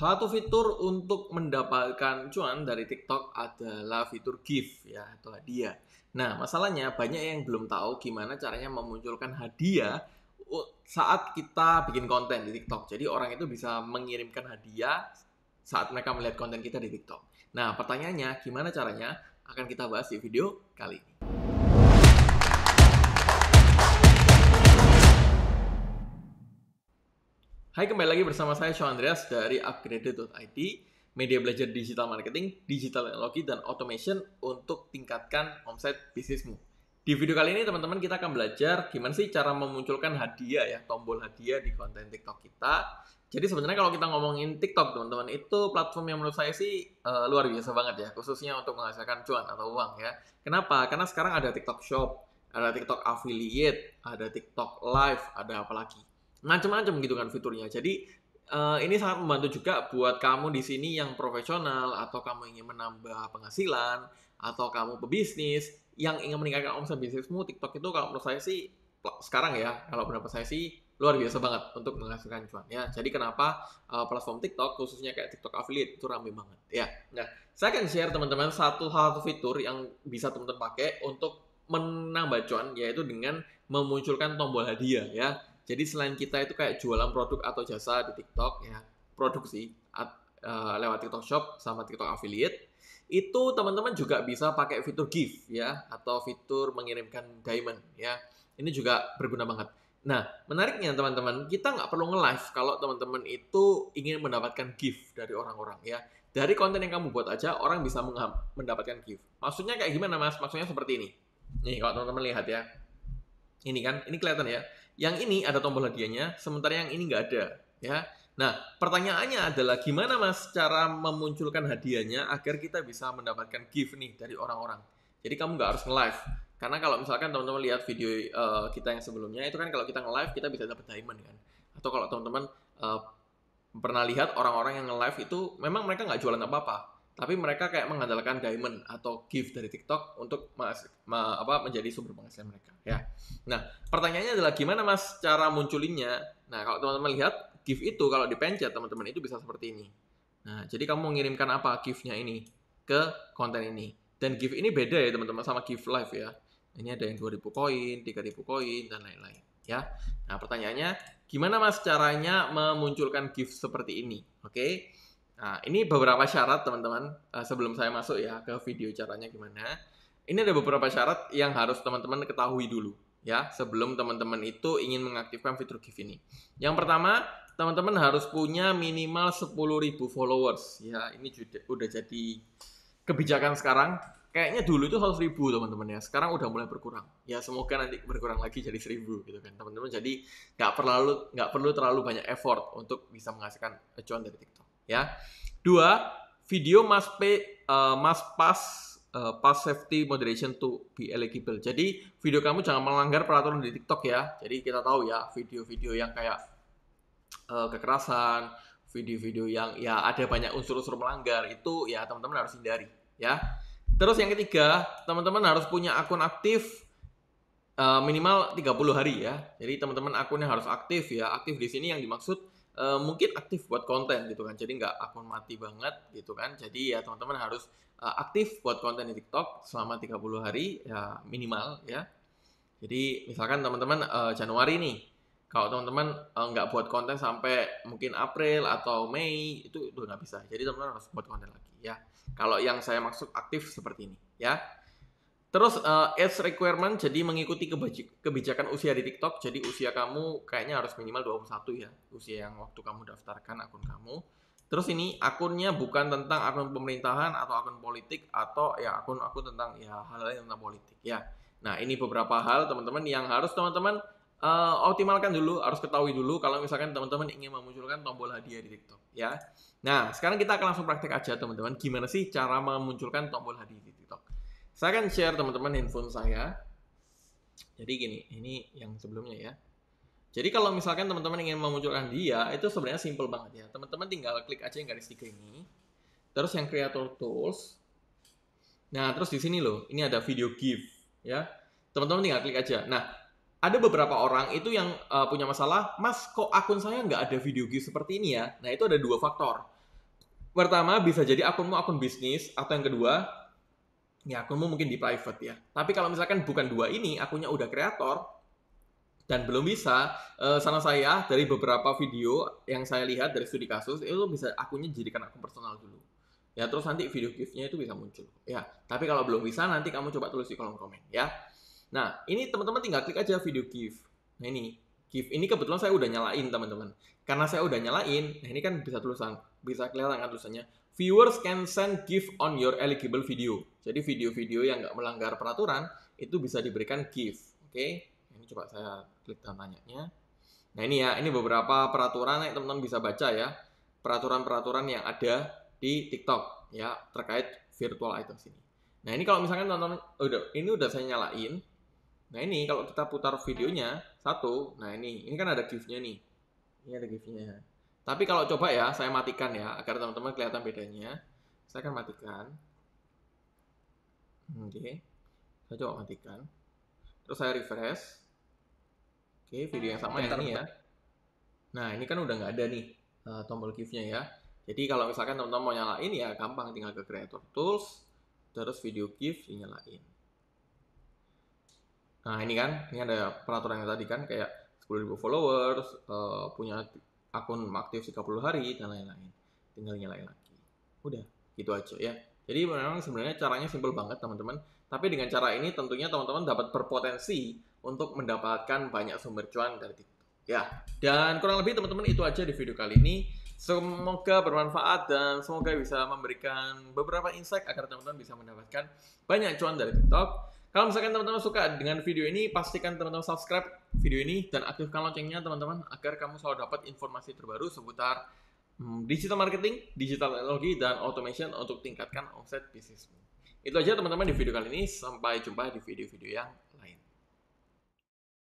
Salah Satu fitur untuk mendapatkan cuan dari TikTok adalah fitur gift ya atau hadiah. Nah, masalahnya banyak yang belum tahu gimana caranya memunculkan hadiah saat kita bikin konten di TikTok. Jadi orang itu bisa mengirimkan hadiah saat mereka melihat konten kita di TikTok. Nah, pertanyaannya gimana caranya? Akan kita bahas di video kali ini. Hai, kembali lagi bersama saya Sean Andreas dari Upgraded.it media belajar digital marketing, digital teknologi, dan automation untuk tingkatkan omset bisnismu. Di video kali ini teman-teman kita akan belajar gimana sih cara memunculkan hadiah ya, tombol hadiah di konten TikTok kita. Jadi sebenarnya kalau kita ngomongin TikTok teman-teman itu platform yang menurut saya sih uh, luar biasa banget ya, khususnya untuk menghasilkan cuan atau uang ya. Kenapa? Karena sekarang ada TikTok Shop, ada TikTok Affiliate, ada TikTok Live, ada apa lagi? macam-macam gitu kan fiturnya. Jadi uh, ini sangat membantu juga buat kamu di sini yang profesional atau kamu ingin menambah penghasilan atau kamu pebisnis yang ingin meningkatkan omset bisnismu, TikTok itu kalau menurut saya sih sekarang ya, kalau pendapat saya sih luar biasa banget untuk menghasilkan cuan ya. Jadi kenapa uh, platform TikTok khususnya kayak TikTok affiliate itu ramai banget ya. Nah, saya akan share teman-teman satu hal, satu fitur yang bisa teman-teman pakai untuk menambah cuan yaitu dengan memunculkan tombol hadiah ya. Jadi selain kita itu kayak jualan produk atau jasa di TikTok ya, produksi at, uh, lewat TikTok Shop sama TikTok Affiliate, itu teman-teman juga bisa pakai fitur gift ya atau fitur mengirimkan diamond ya. Ini juga berguna banget. Nah, menariknya teman-teman, kita nggak perlu nge-live kalau teman-teman itu ingin mendapatkan gift dari orang-orang ya. Dari konten yang kamu buat aja, orang bisa mendapatkan gift. Maksudnya kayak gimana mas? Maksudnya seperti ini. Nih, kalau teman-teman lihat ya. Ini kan, ini kelihatan ya. Yang ini ada tombol hadiahnya, sementara yang ini nggak ada. Ya. Nah, pertanyaannya adalah gimana mas cara memunculkan hadiahnya agar kita bisa mendapatkan gift nih dari orang-orang. Jadi kamu nggak harus nge-live. Karena kalau misalkan teman-teman lihat video uh, kita yang sebelumnya, itu kan kalau kita nge-live kita bisa dapat diamond kan. Atau kalau teman-teman uh, pernah lihat orang-orang yang nge-live itu memang mereka nggak jualan apa-apa tapi mereka kayak mengandalkan diamond atau gift dari TikTok untuk mas, ma, apa menjadi sumber penghasilan mereka ya. Nah, pertanyaannya adalah gimana Mas cara munculinnya? Nah, kalau teman-teman lihat gift itu kalau dipencet teman-teman itu bisa seperti ini. Nah, jadi kamu mengirimkan apa gift-nya ini ke konten ini. Dan gift ini beda ya teman-teman sama gift live ya. Ini ada yang 2000 koin, 3000 koin dan lain-lain ya. Nah, pertanyaannya gimana Mas caranya memunculkan gift seperti ini? Oke. Okay? Nah, ini beberapa syarat teman-teman eh, sebelum saya masuk ya ke video caranya gimana. Ini ada beberapa syarat yang harus teman-teman ketahui dulu ya sebelum teman-teman itu ingin mengaktifkan fitur gift ini. Yang pertama, teman-teman harus punya minimal 10.000 followers ya. Ini udah jadi kebijakan sekarang. Kayaknya dulu itu 100.000 teman-teman ya. Sekarang udah mulai berkurang. Ya semoga nanti berkurang lagi jadi seribu gitu kan teman-teman. Jadi nggak perlu nggak perlu terlalu banyak effort untuk bisa menghasilkan acuan dari TikTok ya. Dua, video must pay uh, eh, must pass uh, pass safety moderation to be eligible. Jadi video kamu jangan melanggar peraturan di TikTok ya. Jadi kita tahu ya video-video yang kayak uh, kekerasan, video-video yang ya ada banyak unsur-unsur melanggar itu ya teman-teman harus hindari ya. Terus yang ketiga, teman-teman harus punya akun aktif uh, minimal 30 hari ya. Jadi teman-teman akunnya harus aktif ya. Aktif di sini yang dimaksud Eh, mungkin aktif buat konten gitu kan jadi nggak akun mati banget gitu kan jadi ya teman-teman harus uh, aktif buat konten di TikTok selama 30 hari ya minimal ya jadi misalkan teman-teman uh, Januari nih kalau teman-teman uh, nggak buat konten sampai mungkin April atau Mei itu udah nggak bisa jadi teman-teman harus buat konten lagi ya kalau yang saya maksud aktif seperti ini ya Terus uh, age requirement jadi mengikuti kebijakan usia di TikTok. Jadi usia kamu kayaknya harus minimal 21 ya, usia yang waktu kamu daftarkan akun kamu. Terus ini akunnya bukan tentang akun pemerintahan atau akun politik atau ya akun-akun tentang ya hal lain tentang politik ya. Nah, ini beberapa hal teman-teman yang harus teman-teman uh, optimalkan dulu, harus ketahui dulu kalau misalkan teman-teman ingin memunculkan tombol hadiah di TikTok ya. Nah, sekarang kita akan langsung praktek aja teman-teman gimana sih cara memunculkan tombol hadiah di TikTok. Saya akan share teman-teman handphone saya. Jadi gini, ini yang sebelumnya ya. Jadi kalau misalkan teman-teman ingin memunculkan dia, itu sebenarnya simple banget ya. Teman-teman tinggal klik aja yang garis tiga ini. Terus yang creator tools. Nah, terus di sini loh, ini ada video GIF ya. Teman-teman tinggal klik aja. Nah, ada beberapa orang itu yang uh, punya masalah, Mas, kok akun saya nggak ada video GIF seperti ini ya? Nah, itu ada dua faktor. Pertama, bisa jadi akunmu akun bisnis, atau yang kedua, ya akunmu mungkin di private ya. Tapi kalau misalkan bukan dua ini, akunnya udah kreator dan belum bisa, eh, sama saya dari beberapa video yang saya lihat dari studi kasus itu bisa akunnya jadikan akun personal dulu. Ya terus nanti video gift-nya itu bisa muncul. Ya, tapi kalau belum bisa nanti kamu coba tulis di kolom komen ya. Nah, ini teman-teman tinggal klik aja video gift. Nah, ini gift ini kebetulan saya udah nyalain, teman-teman. Karena saya udah nyalain, nah ini kan bisa tulisan, bisa kelihatan kan tulisannya. Viewers can send gift on your eligible video. Jadi video-video yang nggak melanggar peraturan itu bisa diberikan gift. Oke, okay? ini coba saya klik tanya nya. Nah ini ya, ini beberapa peraturan yang teman-teman bisa baca ya. Peraturan-peraturan yang ada di TikTok ya terkait virtual items ini. Nah ini kalau misalkan teman-teman, udah ini udah saya nyalain. Nah ini kalau kita putar videonya satu, nah ini ini kan ada nya nih. Ini ada nya. Tapi kalau coba ya, saya matikan ya, agar teman-teman kelihatan bedanya. Saya akan matikan. Oke. Okay. Saya coba matikan. Terus saya refresh. Oke, okay, video yang sama yang ini ya. Nah, ini kan udah nggak ada nih uh, tombol give-nya ya. Jadi kalau misalkan teman-teman mau nyalain ya gampang, tinggal ke Creator Tools, terus video give dinyalain. Nah, ini kan, ini ada peraturan yang tadi kan, kayak 10.000 followers, uh, punya akun aktif 30 hari dan lain-lain. Tinggal nyalain lagi. Udah, gitu aja ya. Jadi memang sebenarnya caranya simpel banget teman-teman. Tapi dengan cara ini tentunya teman-teman dapat berpotensi untuk mendapatkan banyak sumber cuan dari TikTok. Ya, dan kurang lebih teman-teman itu aja di video kali ini. Semoga bermanfaat dan semoga bisa memberikan beberapa insight agar teman-teman bisa mendapatkan banyak cuan dari TikTok. Kalau misalkan teman-teman suka dengan video ini, pastikan teman-teman subscribe video ini dan aktifkan loncengnya teman-teman agar kamu selalu dapat informasi terbaru seputar hmm, digital marketing, digital teknologi, dan automation untuk tingkatkan omset bisnismu. Itu aja teman-teman di video kali ini. Sampai jumpa di video-video yang